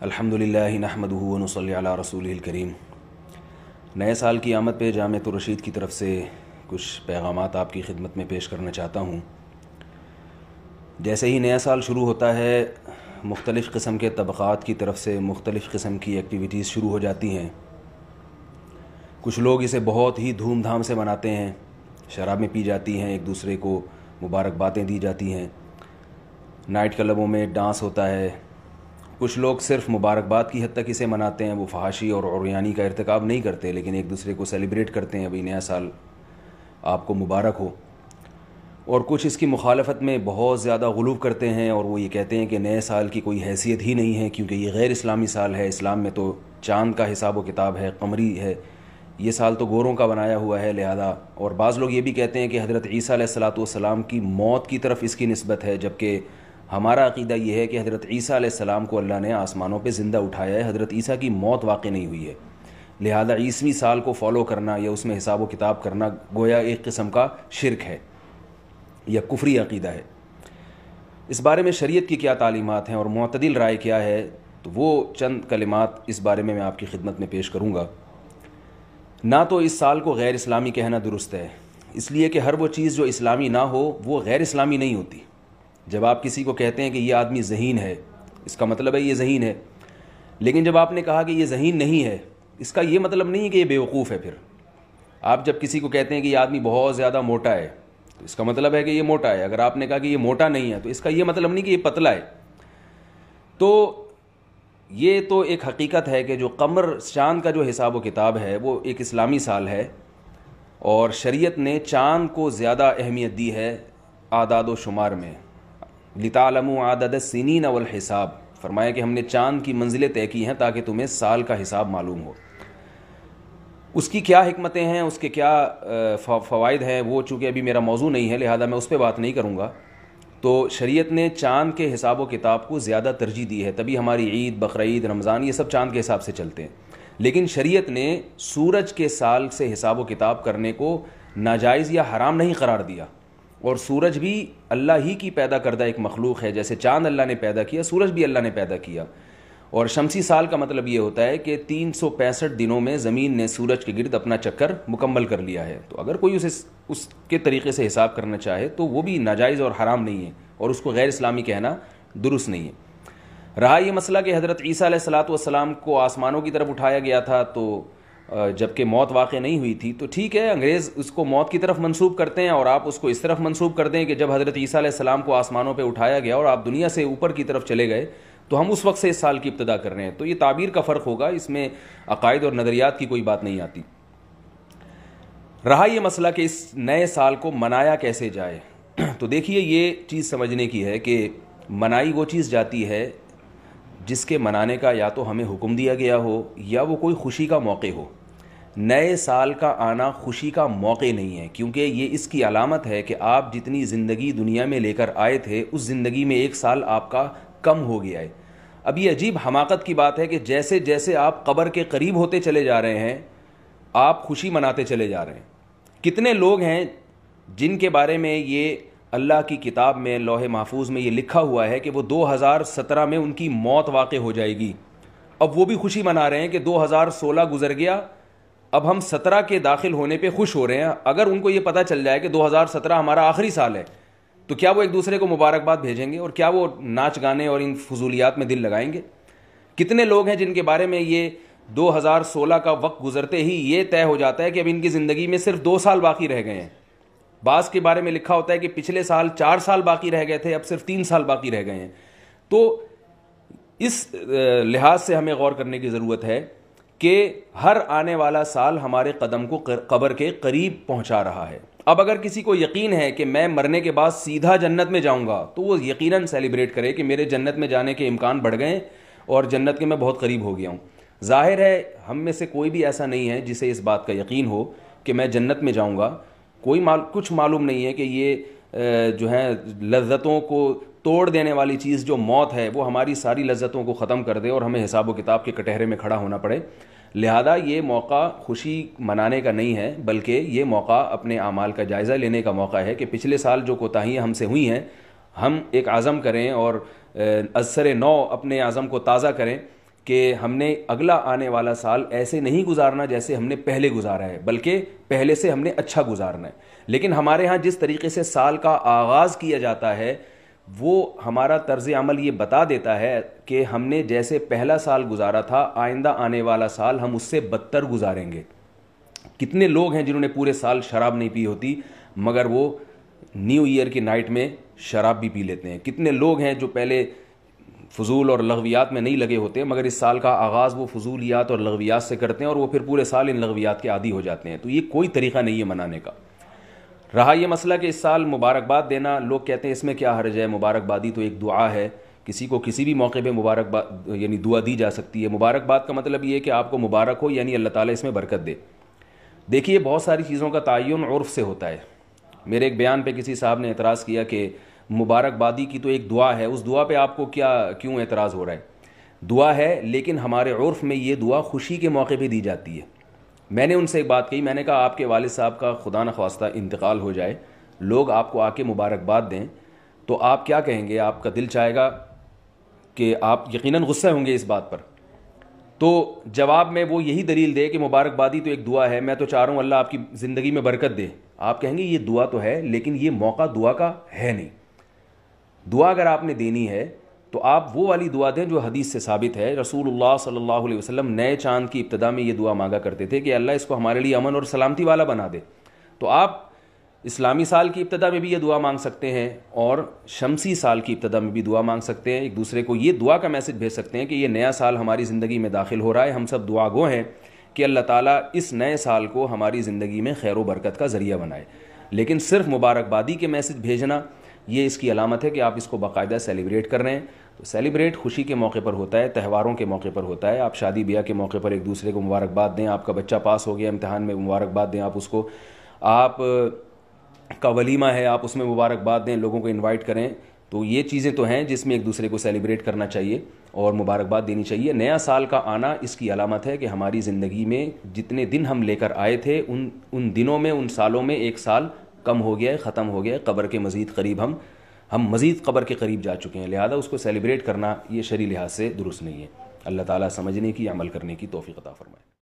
الحمد للہ نحمد ہُون و صلی اللہ رسول الکریم نئے سال کی آمد پہ الرشید کی طرف سے کچھ پیغامات آپ کی خدمت میں پیش کرنا چاہتا ہوں جیسے ہی نیا سال شروع ہوتا ہے مختلف قسم کے طبقات کی طرف سے مختلف قسم کی ایکٹیویٹیز شروع ہو جاتی ہیں کچھ لوگ اسے بہت ہی دھوم دھام سے مناتے ہیں شرابیں پی جاتی ہیں ایک دوسرے کو مبارک باتیں دی جاتی ہیں نائٹ کلبوں میں ڈانس ہوتا ہے کچھ لوگ صرف مبارکباد کی حد تک اسے مناتے ہیں وہ فحاشی اور اوریانی کا ارتکاب نہیں کرتے لیکن ایک دوسرے کو سیلیبریٹ کرتے ہیں ابھی نیا سال آپ کو مبارک ہو اور کچھ اس کی مخالفت میں بہت زیادہ غلوب کرتے ہیں اور وہ یہ کہتے ہیں کہ نئے سال کی کوئی حیثیت ہی نہیں ہے کیونکہ یہ غیر اسلامی سال ہے اسلام میں تو چاند کا حساب و کتاب ہے قمری ہے یہ سال تو گوروں کا بنایا ہوا ہے لہذا اور بعض لوگ یہ بھی کہتے ہیں کہ حضرت عیسیٰ علیہ السلاۃ والسلام کی موت کی طرف اس کی نسبت ہے جب کہ ہمارا عقیدہ یہ ہے کہ حضرت عیسیٰ علیہ السلام کو اللہ نے آسمانوں پہ زندہ اٹھایا ہے حضرت عیسیٰ کی موت واقع نہیں ہوئی ہے لہذا عیسویں سال کو فالو کرنا یا اس میں حساب و کتاب کرنا گویا ایک قسم کا شرک ہے یا کفری عقیدہ ہے اس بارے میں شریعت کی کیا تعلیمات ہیں اور معتدل رائے کیا ہے تو وہ چند کلمات اس بارے میں میں آپ کی خدمت میں پیش کروں گا نہ تو اس سال کو غیر اسلامی کہنا درست ہے اس لیے کہ ہر وہ چیز جو اسلامی نہ ہو وہ غیر اسلامی نہیں ہوتی جب آپ کسی کو کہتے ہیں کہ یہ آدمی ذہین ہے اس کا مطلب ہے یہ ذہین ہے لیکن جب آپ نے کہا کہ یہ ذہین نہیں ہے اس کا یہ مطلب نہیں ہے کہ یہ بیوقوف ہے پھر آپ جب کسی کو کہتے ہیں کہ یہ آدمی بہت زیادہ موٹا ہے تو اس کا مطلب ہے کہ یہ موٹا ہے اگر آپ نے کہا کہ یہ موٹا نہیں ہے تو اس کا یہ مطلب نہیں کہ یہ پتلا ہے تو یہ تو ایک حقیقت ہے کہ جو قمر چاند کا جو حساب و کتاب ہے وہ ایک اسلامی سال ہے اور شریعت نے چاند کو زیادہ اہمیت دی ہے اعداد و شمار میں لطالم و عادت سینی نول حساب فرمایا کہ ہم نے چاند کی منزلیں طے کی ہیں تاکہ تمہیں سال کا حساب معلوم ہو اس کی کیا حکمتیں ہیں اس کے کیا فوائد ہیں وہ چونکہ ابھی میرا موضوع نہیں ہے لہذا میں اس پہ بات نہیں کروں گا تو شریعت نے چاند کے حساب و کتاب کو زیادہ ترجیح دی ہے تبھی ہماری عید بقرعید رمضان یہ سب چاند کے حساب سے چلتے ہیں لیکن شریعت نے سورج کے سال سے حساب و کتاب کرنے کو ناجائز یا حرام نہیں قرار دیا اور سورج بھی اللہ ہی کی پیدا کردہ ایک مخلوق ہے جیسے چاند اللہ نے پیدا کیا سورج بھی اللہ نے پیدا کیا اور شمسی سال کا مطلب یہ ہوتا ہے کہ تین سو پینسٹھ دنوں میں زمین نے سورج کے گرد اپنا چکر مکمل کر لیا ہے تو اگر کوئی اسے اس کے طریقے سے حساب کرنا چاہے تو وہ بھی ناجائز اور حرام نہیں ہے اور اس کو غیر اسلامی کہنا درست نہیں ہے رہا یہ مسئلہ کہ حضرت عیسیٰ علیہ السلاۃ والسلام کو آسمانوں کی طرف اٹھایا گیا تھا تو جب کہ موت واقع نہیں ہوئی تھی تو ٹھیک ہے انگریز اس کو موت کی طرف منسوب کرتے ہیں اور آپ اس کو اس طرف منسوب کر دیں کہ جب حضرت عیسیٰ علیہ السلام کو آسمانوں پہ اٹھایا گیا اور آپ دنیا سے اوپر کی طرف چلے گئے تو ہم اس وقت سے اس سال کی ابتدا کر رہے ہیں تو یہ تعبیر کا فرق ہوگا اس میں عقائد اور نظریات کی کوئی بات نہیں آتی رہا یہ مسئلہ کہ اس نئے سال کو منایا کیسے جائے تو دیکھیے یہ چیز سمجھنے کی ہے کہ منائی وہ چیز جاتی ہے جس کے منانے کا یا تو ہمیں حکم دیا گیا ہو یا وہ کوئی خوشی کا موقع ہو نئے سال کا آنا خوشی کا موقع نہیں ہے کیونکہ یہ اس کی علامت ہے کہ آپ جتنی زندگی دنیا میں لے کر آئے تھے اس زندگی میں ایک سال آپ کا کم ہو گیا ہے اب یہ عجیب حماقت کی بات ہے کہ جیسے جیسے آپ قبر کے قریب ہوتے چلے جا رہے ہیں آپ خوشی مناتے چلے جا رہے ہیں کتنے لوگ ہیں جن کے بارے میں یہ اللہ کی کتاب میں لوح محفوظ میں یہ لکھا ہوا ہے کہ وہ دو ہزار سترہ میں ان کی موت واقع ہو جائے گی اب وہ بھی خوشی منا رہے ہیں کہ دو ہزار سولہ گزر گیا اب ہم سترہ کے داخل ہونے پہ خوش ہو رہے ہیں اگر ان کو یہ پتہ چل جائے کہ دو ہزار سترہ ہمارا آخری سال ہے تو کیا وہ ایک دوسرے کو مبارکباد بھیجیں گے اور کیا وہ ناچ گانے اور ان فضولیات میں دل لگائیں گے کتنے لوگ ہیں جن کے بارے میں یہ دو ہزار سولہ کا وقت گزرتے ہی یہ طے ہو جاتا ہے کہ اب ان کی زندگی میں صرف دو سال باقی رہ گئے ہیں بعض کے بارے میں لکھا ہوتا ہے کہ پچھلے سال چار سال باقی رہ گئے تھے اب صرف تین سال باقی رہ گئے ہیں تو اس لحاظ سے ہمیں غور کرنے کی ضرورت ہے کہ ہر آنے والا سال ہمارے قدم کو قبر کے قریب پہنچا رہا ہے اب اگر کسی کو یقین ہے کہ میں مرنے کے بعد سیدھا جنت میں جاؤں گا تو وہ یقیناً سیلیبریٹ کرے کہ میرے جنت میں جانے کے امکان بڑھ گئے اور جنت کے میں بہت قریب ہو گیا ہوں ظاہر ہے ہم میں سے کوئی بھی ایسا نہیں ہے جسے اس بات کا یقین ہو کہ میں جنت میں جاؤں گا کوئی مال کچھ معلوم نہیں ہے کہ یہ جو ہے لذتوں کو توڑ دینے والی چیز جو موت ہے وہ ہماری ساری لذتوں کو ختم کر دے اور ہمیں حساب و کتاب کے کٹہرے میں کھڑا ہونا پڑے لہذا یہ موقع خوشی منانے کا نہیں ہے بلکہ یہ موقع اپنے اعمال کا جائزہ لینے کا موقع ہے کہ پچھلے سال جو کوتاہیاں ہم سے ہوئی ہیں ہم ایک عزم کریں اور ازسر نو اپنے عزم کو تازہ کریں کہ ہم نے اگلا آنے والا سال ایسے نہیں گزارنا جیسے ہم نے پہلے گزارا ہے بلکہ پہلے سے ہم نے اچھا گزارنا ہے لیکن ہمارے ہاں جس طریقے سے سال کا آغاز کیا جاتا ہے وہ ہمارا طرز عمل یہ بتا دیتا ہے کہ ہم نے جیسے پہلا سال گزارا تھا آئندہ آنے والا سال ہم اس سے بدتر گزاریں گے کتنے لوگ ہیں جنہوں نے پورے سال شراب نہیں پی ہوتی مگر وہ نیو ایئر کی نائٹ میں شراب بھی پی لیتے ہیں کتنے لوگ ہیں جو پہلے فضول اور لغویات میں نہیں لگے ہوتے مگر اس سال کا آغاز وہ فضولیات اور لغویات سے کرتے ہیں اور وہ پھر پورے سال ان لغویات کے عادی ہو جاتے ہیں تو یہ کوئی طریقہ نہیں ہے منانے کا رہا یہ مسئلہ کہ اس سال مبارکباد دینا لوگ کہتے ہیں اس میں کیا حرج ہے مبارکبادی تو ایک دعا ہے کسی کو کسی بھی موقع پہ مبارکباد یعنی دعا دی جا سکتی ہے مبارکباد کا مطلب یہ ہے کہ آپ کو مبارک ہو یعنی اللہ تعالیٰ اس میں برکت دے دیکھیے بہت ساری چیزوں کا تعین عرف سے ہوتا ہے میرے ایک بیان پہ کسی صاحب نے اعتراض کیا کہ مبارکبادی کی تو ایک دعا ہے اس دعا پہ آپ کو کیا کیوں اعتراض ہو رہا ہے دعا ہے لیکن ہمارے عرف میں یہ دعا خوشی کے موقع پہ دی جاتی ہے میں نے ان سے ایک بات کہی میں نے کہا آپ کے والد صاحب کا خدا نخواستہ انتقال ہو جائے لوگ آپ کو آ کے مبارکباد دیں تو آپ کیا کہیں گے آپ کا دل چاہے گا کہ آپ یقیناً غصہ ہوں گے اس بات پر تو جواب میں وہ یہی دلیل دے کہ مبارکبادی تو ایک دعا ہے میں تو چاہ رہا ہوں اللہ آپ کی زندگی میں برکت دے آپ کہیں گے یہ دعا تو ہے لیکن یہ موقع دعا کا ہے نہیں دعا اگر آپ نے دینی ہے تو آپ وہ والی دعا دیں جو حدیث سے ثابت ہے رسول اللہ صلی اللہ علیہ وسلم نئے چاند کی ابتدا میں یہ دعا مانگا کرتے تھے کہ اللہ اس کو ہمارے لیے امن اور سلامتی والا بنا دے تو آپ اسلامی سال کی ابتدا میں بھی یہ دعا مانگ سکتے ہیں اور شمسی سال کی ابتدا میں بھی دعا مانگ سکتے ہیں ایک دوسرے کو یہ دعا کا میسج بھیج سکتے ہیں کہ یہ نیا سال ہماری زندگی میں داخل ہو رہا ہے ہم سب دعا گو ہیں کہ اللہ تعالیٰ اس نئے سال کو ہماری زندگی میں خیر و برکت کا ذریعہ بنائے لیکن صرف مبارکبادی کے میسج بھیجنا یہ اس کی علامت ہے کہ آپ اس کو باقاعدہ سیلیبریٹ کر رہے ہیں تو سیلیبریٹ خوشی کے موقع پر ہوتا ہے تہواروں کے موقع پر ہوتا ہے آپ شادی بیاہ کے موقع پر ایک دوسرے کو مبارکباد دیں آپ کا بچہ پاس ہو گیا امتحان میں مبارکباد دیں آپ اس کو آپ کا ولیمہ ہے آپ اس میں مبارکباد دیں لوگوں کو انوائٹ کریں تو یہ چیزیں تو ہیں جس میں ایک دوسرے کو سیلیبریٹ کرنا چاہیے اور مبارکباد دینی چاہیے نیا سال کا آنا اس کی علامت ہے کہ ہماری زندگی میں جتنے دن ہم لے کر آئے تھے ان ان دنوں میں ان سالوں میں ایک سال کم ہو گیا ہے ختم ہو گیا ہے قبر کے مزید قریب ہم ہم مزید قبر کے قریب جا چکے ہیں لہذا اس کو سیلیبریٹ کرنا یہ شریع لحاظ سے درست نہیں ہے اللہ تعالیٰ سمجھنے کی عمل کرنے کی توفیق عطا فرمائے